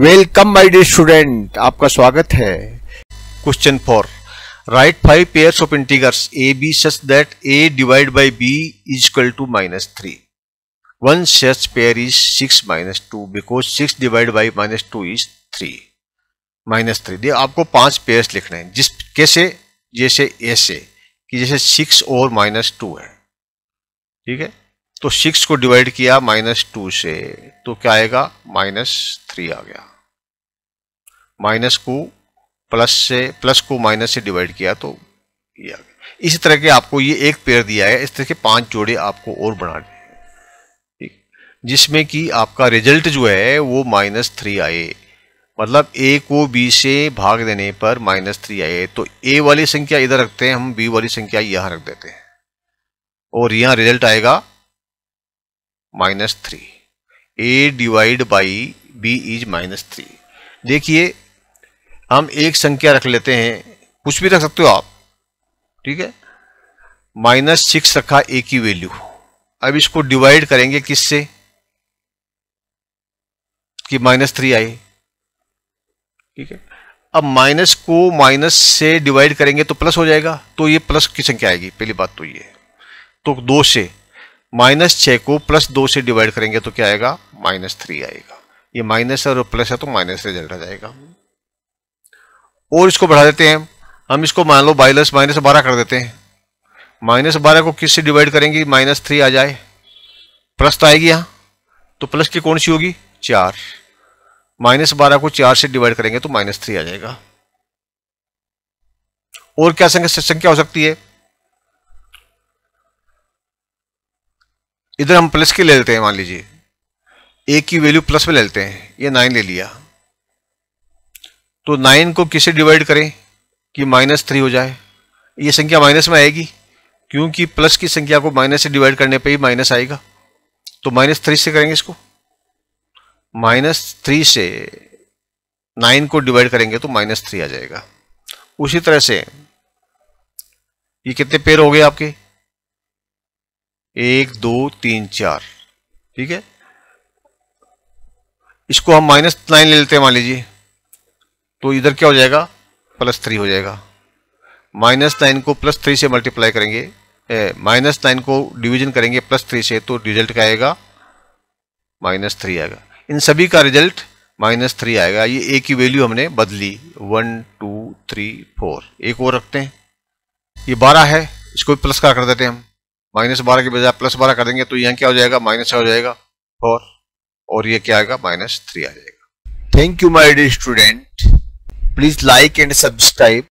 welcome my dear student आपका स्वागत है question four write five pair of integers A B such that A divide by B is equal to minus three one such pair is six minus two because six divide by minus two is three minus three दे आपको पांच pair लिखने हैं जिस कैसे जैसे ऐसे कि जैसे सिक्स और माइनस टू है ठीक है तो सिक्स को डिवाइड किया माइनस टू से तो क्या आएगा माइनस थ्री आ गया माइनस को प्लस से प्लस को माइनस से डिवाइड किया तो ये आ गया इसी तरह के आपको ये एक पेयर दिया है इस तरह के पांच जोड़े आपको और बना दिए ठीक जिसमें कि आपका रिजल्ट जो है वो माइनस थ्री आए मतलब ए को बी से भाग देने पर माइनस थ्री आए तो ए वाली संख्या इधर रखते हैं हम बी वाली संख्या यहां रख देते हैं और यहां रिजल्ट आएगा minus three A divide by B is minus three देखिए हम एक संख्या रख लेते हैं कुछ भी रख सकते हो आप ठीक है माइनस सिक्स रखा ए की वैल्यू अब इसको डिवाइड करेंगे किससे कि माइनस थ्री आए ठीक है अब माइनस को माइनस से डिवाइड करेंगे तो प्लस हो जाएगा तो ये प्लस की संख्या आएगी पहली बात तो ये तो दो से माइनस छः को प्लस दो से डिवाइड करेंगे तो क्या आएगा माइनस थ्री आएगा ये माइनस और प्लस है तो माइनस रिजल्ट आ जाएगा और इसको बढ़ा देते हैं हम इसको मान लो बाइलस माइनस बारह कर देते हैं माइनस बारह को किस से डिवाइड करेंगे माइनस थ्री आ जाए प्लस तो आएगी यहाँ तो प्लस की कौन सी होगी चार माइनस बारह को चार से डिवाइड करेंगे तो माइनस थ्री आ जाएगा और क्या संख्या हो सकती है इधर हम प्लस की ले लेते हैं मान लीजिए ए की वैल्यू प्लस में ले लेते हैं ये नाइन ले लिया तो नाइन को किसे डिवाइड करें कि माइनस थ्री हो जाए ये संख्या माइनस में आएगी क्योंकि प्लस की संख्या को माइनस से डिवाइड करने पर ही माइनस आएगा तो माइनस थ्री से करेंगे इसको माइनस थ्री से नाइन को डिवाइड करेंगे तो माइनस थ्री आ जाएगा उसी तरह से ये कितने पेयर हो गए आपके एक दो तीन चार ठीक है इसको हम माइनस नाइन ले लेते हैं मान लीजिए तो इधर क्या हो जाएगा प्लस थ्री हो जाएगा माइनस नाइन को प्लस थ्री से मल्टीप्लाई करेंगे माइनस नाइन को डिवीजन करेंगे प्लस थ्री से तो रिजल्ट क्या आएगा माइनस थ्री आएगा इन सभी का रिजल्ट माइनस थ्री आएगा ये ए की वैल्यू हमने बदली वन टू थ्री फोर एक और रखते हैं ये बारह है इसको भी प्लस का कर देते हैं हम माइनस बारह के बजाय प्लस बारह कर देंगे तो यहाँ क्या हो जाएगा माइनस हो जाएगा फोर और ये क्या आएगा माइनस थ्री आ जाएगा thank you my dear student please like and subscribe